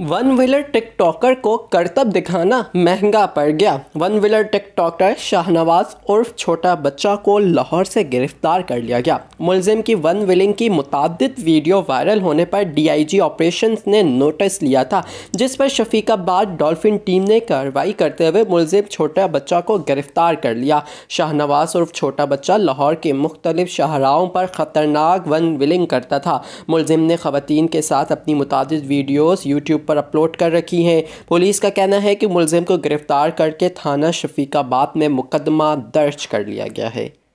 one wheeler TikToker को करतब दिखाना महंगा पड़ गया वन व्हीलर टिकटॉकर शाहनवाज उर्फ छोटा बच्चा को लाहौर से गिरफ्तार कर लिया गया मुलजिम की वन व्हीलिंग की मुतद वीडियो वायरल होने पर डीआईजी ऑपरेशंस ने नोटिस लिया था जिस पर शफीकाबाद डॉल्फिन टीम ने कार्रवाई करते हुए मुलजिम छोटा बच्चा को गिरफ्तार कर लिया शाहनवाज उर्फ छोटा बच्चा लाहौर के मुख्तलिफ शाहराहों पर ख़तरनाक वन व्हीलिंग करता था मुलजिम ने खातन के साथ अपनी मुतद वीडियोज़ यूट्यूब पर अपलोड कर रखी हैं पुलिस का कहना है कि मुलजिम को गिरफ्तार करके थाना शफीकाबाद में मुकदमा दर्ज कर लिया गया है